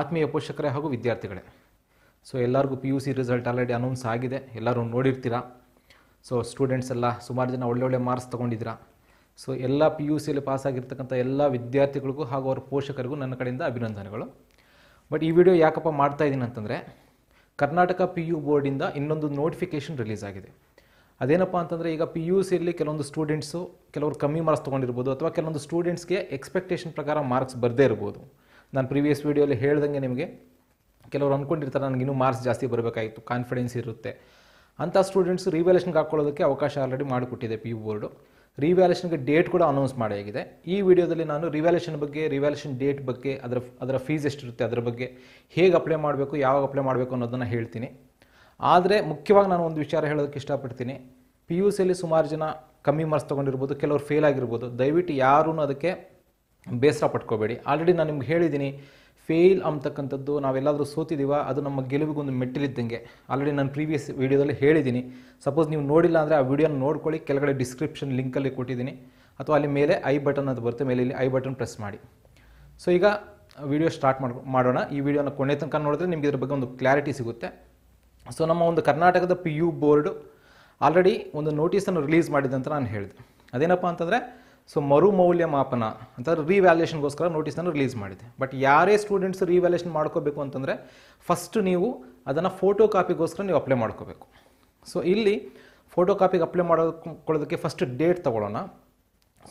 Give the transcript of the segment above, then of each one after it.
ಆತ್ಮೀಯ ಪೋಷಕರೇ ಹಾಗೂ ವಿದ್ಯಾರ್ಥಿಗಳೇ ಸೊ ಎಲ್ಲರಿಗೂ P U C result already announce ಆಗಿದೆ ಎಲ್ಲರೂ ನೋಡಿರ್ತೀರ ಸೊ ಸ್ಟೂಡೆಂಟ್ಸ್ ಎಲ್ಲ ಸುಮಾರು ಜನ ಒಳ್ಳೊಳ್ಳೆ ಮಾರ್ಕ್ಸ್ ತೊಗೊಂಡಿದ್ದೀರಾ ಸೊ ಎಲ್ಲ ಪಿ ಯು ಸಿಯಲ್ಲಿ ಪಾಸಾಗಿರ್ತಕ್ಕಂಥ ಎಲ್ಲ ವಿದ್ಯಾರ್ಥಿಗಳಿಗೂ ಹಾಗೂ ಅವ್ರ ಪೋಷಕರಿಗೂ ನನ್ನ ಕಡೆಯಿಂದ ಅಭಿನಂದನೆಗಳು ಬಟ್ ಈ ವಿಡಿಯೋ ಯಾಕಪ್ಪ ಮಾಡ್ತಾ ಇದ್ದೀನಿ ಅಂತಂದರೆ ಕರ್ನಾಟಕ ಪಿ ಯು ಬೋರ್ಡಿಂದ ಇನ್ನೊಂದು ನೋಟಿಫಿಕೇಷನ್ ರಿಲೀಸ್ ಆಗಿದೆ ಅದೇನಪ್ಪ ಅಂತಂದರೆ ಈಗ ಪಿ ಯು ಸಿಯಲ್ಲಿ ಕೆಲವೊಂದು ಸ್ಟೂಡೆಂಟ್ಸು ಕೆಲವರು ಕಮ್ಮಿ ಮಾರ್ಕ್ಸ್ ತೊಗೊಂಡಿರ್ಬೋದು ಅಥವಾ ಕೆಲವೊಂದು ಸ್ಟೂಡೆಂಟ್ಸ್ಗೆ ಎಕ್ಸ್ಪೆಕ್ಟೇಷನ್ ಪ್ರಕಾರ ಮಾರ್ಕ್ಸ್ ಬರದೇ ಇರ್ಬೋದು ನಾನು ಪ್ರೀವಿಯಸ್ ವೀಡಿಯೋಲಿ ಹೇಳ್ದಂಗೆ ನಿಮಗೆ ಕೆಲವರು ಅಂದ್ಕೊಂಡಿರ್ತಾರೆ ಇನ್ನೂ ಮಾರ್ಕ್ಸ್ ಜಾಸ್ತಿ ಬರಬೇಕಾಯಿತು ಕಾನ್ಫಿಡೆನ್ಸ್ ಇರುತ್ತೆ ಅಂಥ ಸ್ಟೂಡೆಂಟ್ಸ್ ರಿವ್ಯಾಲೇಷನ್ಗೆ ಹಾಕ್ಕೊಳ್ಳೋದಕ್ಕೆ ಅವಕಾಶ ಆಲ್ರೆಡಿ ಮಾಡಿಕೊಟ್ಟಿದೆ ಪಿ ಯು ಬೋರ್ಡು ರಿವ್ಯಾಲ್ಯೂಷನ್ಗೆ ಡೇಟ್ ಕೂಡ ಅನೌನ್ಸ್ ಮಾಡಿಯಾಗಿದೆ ಈ ವಿಡಿಯೋದಲ್ಲಿ ನಾನು ರಿವ್ಯಾಲ್ಯೂಷನ್ ಬಗ್ಗೆ ರಿವ್ಯಾಲ್ಯೂಷನ್ ಡೇಟ್ ಬಗ್ಗೆ ಅದರ ಅದರ ಫೀಸ್ ಎಷ್ಟಿರುತ್ತೆ ಅದರ ಬಗ್ಗೆ ಹೇಗೆ ಅಪ್ಲೈ ಮಾಡಬೇಕು ಯಾವಾಗ ಅಪ್ಲೈ ಮಾಡಬೇಕು ಅನ್ನೋದನ್ನು ಹೇಳ್ತೀನಿ ಆದರೆ ಮುಖ್ಯವಾಗಿ ನಾನು ಒಂದು ವಿಚಾರ ಹೇಳೋದಕ್ಕೆ ಇಷ್ಟಪಡ್ತೀನಿ ಪಿ ಯು ಸಿಯಲ್ಲಿ ಸುಮಾರು ಜನ ಕಮ್ಮಿ ಮಾರ್ಕ್ಸ್ ತೊಗೊಂಡಿರ್ಬೋದು ಕೆಲವರು ಫೇಲ್ ಆಗಿರ್ಬೋದು ದಯವಿಟ್ಟು ಯಾರೂ ಅದಕ್ಕೆ ಬೇಸರ ಪಟ್ಕೋಬೇಡಿ ಆಲ್ರೆಡಿ ನಾನು ನಿಮ್ಗೆ ಹೇಳಿದ್ದೀನಿ ಫೇಲ್ ಅಂತಕ್ಕಂಥದ್ದು ನಾವೆಲ್ಲಾದರೂ ಸೋತಿದ್ದೀವ ಅದು ನಮ್ಮ ಗೆಲುವಿಗೊಂದು ಮೆಟ್ಟಿಲಿದ್ದಂಗೆ ಆಲ್ರೆಡಿ ನಾನು ಪ್ರೀವಿಯಸ್ ವೀಡಿಯೋದಲ್ಲಿ ಹೇಳಿದ್ದೀನಿ ಸಪೋಸ್ ನೀವು ನೋಡಿಲ್ಲ ಅಂದರೆ ಆ ವಿಡಿಯೋನ ನೋಡ್ಕೊಳ್ಳಿ ಕೆಳಗಡೆ ಡಿಸ್ಕ್ರಿಪ್ಷನ್ ಲಿಂಕಲ್ಲಿ ಕೊಟ್ಟಿದ್ದೀನಿ ಅಥವಾ ಅಲ್ಲಿ ಮೇಲೆ ಐ ಬಟನ್ ಅದು ಬರುತ್ತೆ ಮೇಲೆ ಇಲ್ಲಿ ಐ ಬಟನ್ ಪ್ರೆಸ್ ಮಾಡಿ ಸೊ ಈಗ ವಿಡಿಯೋ ಸ್ಟಾರ್ಟ್ ಮಾಡೋಣ ಈ ವಿಡಿಯೋನ ಕೊನೆ ತನಕ ನೋಡಿದ್ರೆ ನಿಮಗೆ ಇದ್ರ ಬಗ್ಗೆ ಒಂದು ಕ್ಲಾರಿಟಿ ಸಿಗುತ್ತೆ ಸೊ ನಮ್ಮ ಒಂದು ಕರ್ನಾಟಕದ ಪಿ ಯು ಬೋರ್ಡು ಆಲ್ರೆಡಿ ಒಂದು ನೋಟಿಸನ್ನು ರಿಲೀಸ್ ಮಾಡಿದೆ ಅಂತ ನಾನು ಹೇಳಿದೆ ಅದೇನಪ್ಪ ಅಂತಂದರೆ ಸೊ ಮರು ಮೌಲ್ಯಮಾಪನ ಅಂತ ರಿವ್ಯಾಲ್ಯೂಷನ್ಗೋಸ್ಕರ ನೋಟಿಸನ್ನು ರಿಲೀಸ್ ಮಾಡಿದೆ ಬಟ್ ಯಾರೇ ಸ್ಟೂಡೆಂಟ್ಸ್ ರಿವ್ಯಾಲ್ಯೇಷನ್ ಮಾಡ್ಕೋಬೇಕು ಅಂತಂದರೆ ಫಸ್ಟ್ ನೀವು ಅದನ್ನು ಫೋಟೋ ಕಾಪಿಗೋಸ್ಕರ ನೀವು ಅಪ್ಲೈ ಮಾಡ್ಕೋಬೇಕು ಸೊ ಇಲ್ಲಿ ಫೋಟೋ ಕಾಪಿಗೆ ಅಪ್ಲೈ ಮಾಡೋದಕ್ಕೆ ಫಸ್ಟ್ ಡೇಟ್ ತೊಗೊಳ್ಳೋಣ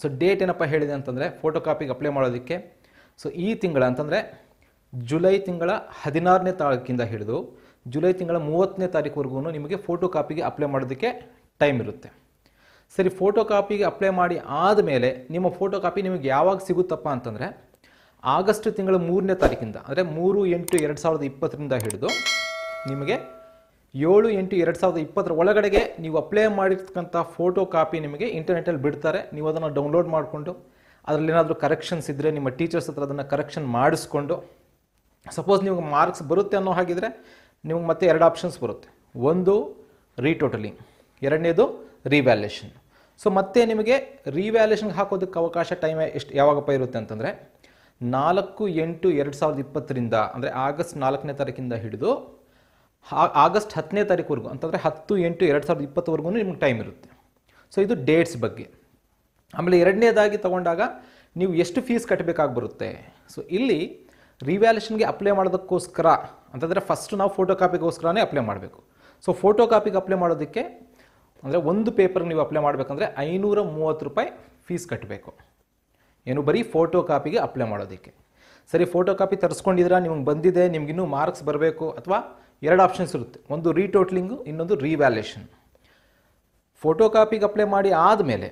ಸೊ ಡೇಟ್ ಏನಪ್ಪ ಹೇಳಿದೆ ಅಂತಂದರೆ ಫೋಟೋ ಕಾಪಿಗೆ ಅಪ್ಲೈ ಮಾಡೋದಕ್ಕೆ ಸೊ ಈ ತಿಂಗಳ ಅಂತಂದರೆ ಜುಲೈ ತಿಂಗಳ ಹದಿನಾರನೇ ತಾರೀಕಿಂದ ಹಿಡಿದು ಜುಲೈ ತಿಂಗಳ ಮೂವತ್ತನೇ ತಾರೀಕುವರೆಗೂ ನಿಮಗೆ ಫೋಟೋ ಕಾಪಿಗೆ ಅಪ್ಲೈ ಮಾಡೋದಕ್ಕೆ ಟೈಮ್ ಇರುತ್ತೆ ಸರಿ ಫೋಟೋ ಕಾಪಿಗೆ ಅಪ್ಲೈ ಮಾಡಿ ಆದಮೇಲೆ ನಿಮ್ಮ ಫೋಟೋ ಕಾಪಿ ನಿಮಗೆ ಯಾವಾಗ ಸಿಗುತ್ತಪ್ಪ ಅಂತಂದರೆ ಆಗಸ್ಟ್ ತಿಂಗಳ ಮೂರನೇ ತಾರೀಕಿಂದ ಅಂದರೆ ಮೂರು ಎಂಟು ಎರಡು ಸಾವಿರದ ಇಪ್ಪತ್ತರಿಂದ ಹಿಡಿದು ನಿಮಗೆ ಏಳು ಎಂಟು ಎರಡು ಸಾವಿರದ ಇಪ್ಪತ್ತರ ಒಳಗಡೆಗೆ ನೀವು ಅಪ್ಲೈ ಮಾಡಿರ್ತಕ್ಕಂಥ ಫೋಟೋ ಕಾಪಿ ನಿಮಗೆ ಇಂಟರ್ನೆಟಲ್ಲಿ ಬಿಡ್ತಾರೆ ನೀವು ಅದನ್ನು ಡೌನ್ಲೋಡ್ ಮಾಡಿಕೊಂಡು ಅದರಲ್ಲಿ ಏನಾದರೂ ಕರೆಕ್ಷನ್ಸ್ ಇದ್ದರೆ ನಿಮ್ಮ ಟೀಚರ್ಸ್ ಹತ್ರ ಅದನ್ನು ಕರೆಕ್ಷನ್ ಮಾಡಿಸ್ಕೊಂಡು ಸಪೋಸ್ ನಿಮಗೆ ಮಾರ್ಕ್ಸ್ ಬರುತ್ತೆ ಅನ್ನೋ ಹಾಗಿದ್ರೆ ನಿಮಗೆ ಮತ್ತೆ ಎರಡು ಆಪ್ಷನ್ಸ್ ಬರುತ್ತೆ ಒಂದು ರೀಟೋಟಲಿಂಗ್ ಎರಡನೇದು ರಿವ್ಯಾಲ್ಯೂಷನ್ ಸೊ ಮತ್ತೆ ನಿಮಗೆ ರಿವ್ಯಾಲ್ಯೂಷನ್ಗೆ ಹಾಕೋದಕ್ಕೆ ಅವಕಾಶ ಟೈಮ್ ಎಷ್ಟು ಯಾವಾಗಪ್ಪ ಇರುತ್ತೆ ಅಂತಂದರೆ ನಾಲ್ಕು ಎಂಟು ಎರಡು ಸಾವಿರದ ಇಪ್ಪತ್ತರಿಂದ ಅಂದರೆ ಆಗಸ್ಟ್ ನಾಲ್ಕನೇ ತಾರೀಕಿಂದ ಹಿಡಿದು ಆಗಸ್ಟ್ ಹತ್ತನೇ ತಾರೀಕುವರೆಗೂ ಅಂತಂದರೆ ಹತ್ತು ಎಂಟು ಎರಡು ಸಾವಿರದ ಇಪ್ಪತ್ತವರೆಗೂ ನಿಮ್ಗೆ ಟೈಮ್ ಇರುತ್ತೆ ಸೊ ಇದು ಡೇಟ್ಸ್ ಬಗ್ಗೆ ಆಮೇಲೆ ಎರಡನೇದಾಗಿ ತಗೊಂಡಾಗ ನೀವು ಎಷ್ಟು ಫೀಸ್ ಕಟ್ಟಬೇಕಾಗಿ ಬರುತ್ತೆ ಸೊ ಇಲ್ಲಿ ರಿವ್ಯಾಲ್ಯೂಷನ್ಗೆ ಅಪ್ಲೈ ಮಾಡೋದಕ್ಕೋಸ್ಕರ ಅಂತಂದರೆ ಫಸ್ಟ್ ನಾವು ಫೋಟೋ ಕಾಪಿಗೋಸ್ಕರನೇ ಅಪ್ಲೈ ಮಾಡಬೇಕು ಸೊ ಫೋಟೋ ಕಾಪಿಗೆ ಅಪ್ಲೈ ಮಾಡೋದಕ್ಕೆ ಅಂದರೆ ಒಂದು ಪೇಪರ್ ನೀವು ಅಪ್ಲೈ ಮಾಡಬೇಕಂದ್ರೆ ಐನೂರ ಮೂವತ್ತು ರೂಪಾಯಿ ಫೀಸ್ ಕಟ್ಟಬೇಕು ಏನು ಬರೀ ಫೋಟೋ ಕಾಪಿಗೆ ಅಪ್ಲೈ ಮಾಡೋದಕ್ಕೆ ಸರಿ ಫೋಟೋ ಕಾಪಿ ತರಿಸ್ಕೊಂಡಿದ್ದೀರಾ ನಿಮ್ಗೆ ಬಂದಿದೆ ಇನ್ನೂ ಮಾರ್ಕ್ಸ್ ಬರಬೇಕು ಅಥವಾ ಎರಡು ಆಪ್ಷನ್ಸ್ ಇರುತ್ತೆ ಒಂದು ರೀಟೋಟ್ಲಿಂಗು ಇನ್ನೊಂದು ರಿವ್ಯಾಲ್ಯೂಷನ್ ಫೋಟೋ ಕಾಪಿಗೆ ಅಪ್ಲೈ ಮಾಡಿ ಆದಮೇಲೆ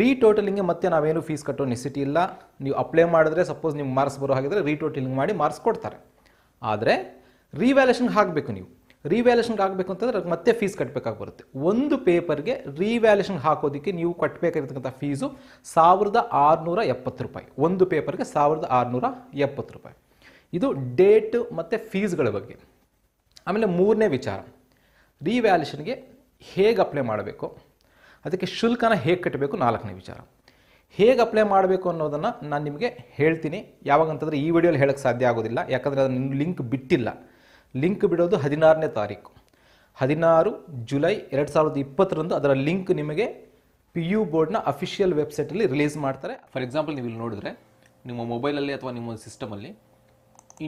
ರೀಟೋಟಲಿಂಗ್ಗೆ ಮತ್ತೆ ನಾವೇನು ಫೀಸ್ ಕಟ್ಟೋ ನೆಸಿಟಿ ಇಲ್ಲ ನೀವು ಅಪ್ಲೈ ಮಾಡಿದ್ರೆ ಸಪೋಸ್ ನಿಮ್ಗೆ ಮಾರ್ಕ್ಸ್ ಬರೋ ಹಾಗಿದ್ರೆ ರೀಟೋಟಲಿಂಗ್ ಮಾಡಿ ಮಾರ್ಕ್ಸ್ ಕೊಡ್ತಾರೆ ಆದರೆ ರಿವ್ಯಾಲ್ಯೂಷನ್ಗೆ ಹಾಕಬೇಕು ನೀವು ರಿವ್ಯಾಲ್ಯೂಷನ್ಗೆ ಆಗಬೇಕು ಅಂತಂದರೆ ಮತ್ತೆ ಫೀಸ್ ಕಟ್ಟಬೇಕಾಗಿ ಬರುತ್ತೆ ಒಂದು ಪೇಪರ್ಗೆ ರಿವ್ಯಾಲ್ಯೂಷನ್ ಹಾಕೋದಕ್ಕೆ ನೀವು ಕಟ್ಟಬೇಕಾಗಿರ್ತಕ್ಕಂಥ ಫೀಸು ಸಾವಿರದ ಆರುನೂರ ಎಪ್ಪತ್ತು ರೂಪಾಯಿ ಒಂದು ಪೇಪರ್ಗೆ ಸಾವಿರದ ಆರುನೂರ ಎಪ್ಪತ್ತು ರೂಪಾಯಿ ಇದು ಡೇಟ್ ಮತ್ತು ಫೀಸ್ಗಳ ಬಗ್ಗೆ ಆಮೇಲೆ ಮೂರನೇ ವಿಚಾರ ರಿವ್ಯಾಲ್ಯೂಷನ್ಗೆ ಹೇಗೆ ಅಪ್ಲೈ ಮಾಡಬೇಕು ಅದಕ್ಕೆ ಶುಲ್ಕನ ಹೇಗೆ ಕಟ್ಟಬೇಕು ನಾಲ್ಕನೇ ವಿಚಾರ ಹೇಗೆ ಅಪ್ಲೈ ಮಾಡಬೇಕು ಅನ್ನೋದನ್ನು ನಾನು ನಿಮಗೆ ಹೇಳ್ತೀನಿ ಯಾವಾಗಂತಂದರೆ ಈ ವಿಡಿಯೋಲಿ ಹೇಳೋಕ್ಕೆ ಸಾಧ್ಯ ಆಗೋದಿಲ್ಲ ಯಾಕಂದರೆ ಅದನ್ನು ಲಿಂಕ್ ಬಿಟ್ಟಿಲ್ಲ ಲಿಂಕ್ ಬಿಡೋದು ಹದಿನಾರನೇ ತಾರೀಕು ಹದಿನಾರು ಜುಲೈ ಎರಡು ಸಾವಿರದ ಇಪ್ಪತ್ತರಂದು ಅದರ ಲಿಂಕ್ ನಿಮಗೆ ಪಿ ಯು ಬೋರ್ಡ್ನ ಅಫಿಷಿಯಲ್ ವೆಬ್ಸೈಟಲ್ಲಿ ರಿಲೀಸ್ ಮಾಡ್ತಾರೆ ಫಾರ್ ಎಕ್ಸಾಂಪಲ್ ನೀವು ಇಲ್ಲಿ ನೋಡಿದ್ರೆ ನಿಮ್ಮ ಮೊಬೈಲಲ್ಲಿ ಅಥವಾ ನಿಮ್ಮ ಸಿಸ್ಟಮಲ್ಲಿ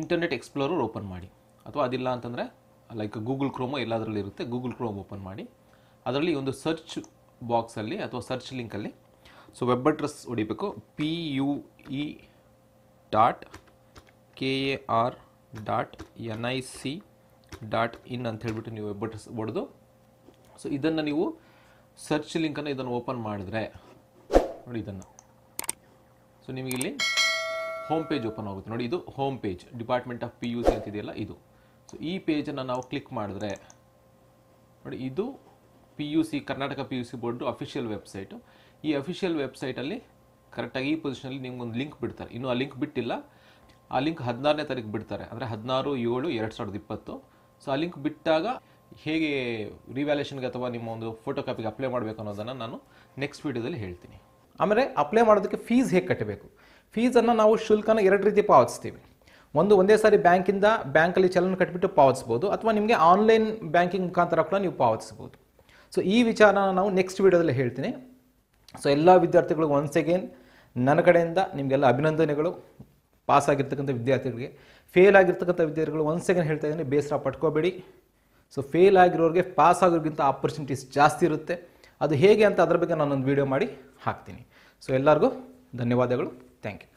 ಇಂಟರ್ನೆಟ್ ಎಕ್ಸ್ಪ್ಲೋರರ್ ಓಪನ್ ಮಾಡಿ ಅಥವಾ ಅದಿಲ್ಲ ಅಂತಂದರೆ ಲೈಕ್ ಗೂಗಲ್ ಕ್ರೋಮೋ ಎಲ್ಲದರಲ್ಲಿ ಇರುತ್ತೆ ಗೂಗಲ್ ಕ್ರೋಮ್ ಓಪನ್ ಮಾಡಿ ಅದರಲ್ಲಿ ಒಂದು ಸರ್ಚ್ ಬಾಕ್ಸಲ್ಲಿ ಅಥವಾ ಸರ್ಚ್ ಲಿಂಕಲ್ಲಿ ಸೊ ವೆಬ್ ಅಡ್ರೆಸ್ ಹೊಡಿಬೇಕು P U E dot K A R dot N I C dot in ಅಂತ ಹೇಳಿಬಿಟ್ಟು ನೀವು ಬಟ್ ಹೊಡೆದು ಸೊ ಇದನ್ನು ನೀವು ಸರ್ಚ್ ಲಿಂಕನ್ನು ಇದನ್ನು ಓಪನ್ ಮಾಡಿದ್ರೆ ನೋಡಿ ಇದನ್ನು ಸೊ ನಿಮಗಿಲ್ಲಿ ಹೋಮ್ ಪೇಜ್ ಓಪನ್ ಆಗುತ್ತೆ ನೋಡಿ ಇದು home page department of P U C ಅಂತಿದೆಯಲ್ಲ ಇದು ಸೊ ಈ ಪೇಜನ್ನು ನಾವು ಕ್ಲಿಕ್ ಮಾಡಿದ್ರೆ ನೋಡಿ ಇದು P U C Karnataka P U C board official website ಈ ಅಫಿಷಿಯಲ್ ವೆಬ್ಸೈಟಲ್ಲಿ ಕರೆಕ್ಟಾಗಿ ಈ ಪೊಸಿಷನಲ್ಲಿ ನಿಮ್ಗೊಂದು ಲಿಂಕ್ ಬಿಡ್ತಾರೆ ಇನ್ನೂ ಆ ಲಿಂಕ್ ಬಿಟ್ಟಿಲ್ಲ ಆ ಲಿಂಕ್ ಹದಿನಾರನೇ ತಾರೀಕು ಬಿಡ್ತಾರೆ ಅಂದರೆ ಹದಿನಾರು ಏಳು ಎರಡು ಸಾವಿರದ ಇಪ್ಪತ್ತು ಸೊ ಆ ಲಿಂಕ್ ಬಿಟ್ಟಾಗ ಹೇಗೆ ರಿವ್ಯಾಲ್ಯೂಷನ್ಗೆ ಅಥವಾ ನಿಮ್ಮ ಒಂದು ಫೋಟೋ ಕಾಪಿಗೆ ಅಪ್ಲೈ ಮಾಡಬೇಕು ಅನ್ನೋದನ್ನು ನಾನು ನೆಕ್ಸ್ಟ್ ವೀಡಿಯೋದಲ್ಲಿ ಹೇಳ್ತೀನಿ ಆಮೇಲೆ ಅಪ್ಲೈ ಮಾಡೋದಕ್ಕೆ ಫೀಸ್ ಹೇಗೆ ಕಟ್ಟಬೇಕು ಫೀಸನ್ನು ನಾವು ಶುಲ್ಕನ ಎರಡು ರೀತಿ ಪಾವತಿಸ್ತೀವಿ ಒಂದು ಒಂದೇ ಸಾರಿ ಬ್ಯಾಂಕಿಂದ ಬ್ಯಾಂಕಲ್ಲಿ ಚಲನ ಕಟ್ಬಿಟ್ಟು ಪಾವತಿಸ್ಬೋದು ಅಥವಾ ನಿಮಗೆ ಆನ್ಲೈನ್ ಬ್ಯಾಂಕಿಂಗ್ ಮುಖಾಂತರ ಕೂಡ ನೀವು ಪಾವತಿಸ್ಬೋದು ಸೊ ಈ ವಿಚಾರನ ನಾವು ನೆಕ್ಸ್ಟ್ ವೀಡಿಯೋದಲ್ಲಿ ಹೇಳ್ತೀನಿ ಸೊ ಎಲ್ಲ ವಿದ್ಯಾರ್ಥಿಗಳಿಗೂ ಒನ್ಸ್ ಅಗೇನ್ ನನ್ನ ಕಡೆಯಿಂದ ನಿಮಗೆಲ್ಲ ಅಭಿನಂದನೆಗಳು ಪಾಸ್ ಆಗಿರ್ತಕ್ಕಂಥ ವಿದ್ಯಾರ್ಥಿಗಳಿಗೆ ಫೇಲ್ ಆಗಿರ್ತಕ್ಕಂಥ ವಿದ್ಯಾರ್ಥಿಗಳು ಒಂದು ಸೆಕೆಂಡ್ ಹೇಳ್ತಾ ಇದ್ದೀನಿ ಬೇಸರ ಪಟ್ಕೋಬೇಡಿ ಸೊ ಫೇಲ್ ಆಗಿರೋರಿಗೆ ಪಾಸ್ ಆಗೋರಿಗಿಂತ ಆಪರ್ಚುನಿಟೀಸ್ ಜಾಸ್ತಿ ಇರುತ್ತೆ ಅದು ಹೇಗೆ ಅಂತ ಅದರ ಬಗ್ಗೆ ನಾನೊಂದು ವೀಡಿಯೋ ಮಾಡಿ ಹಾಕ್ತೀನಿ ಸೊ ಎಲ್ಲರಿಗೂ ಧನ್ಯವಾದಗಳು ಥ್ಯಾಂಕ್ ಯು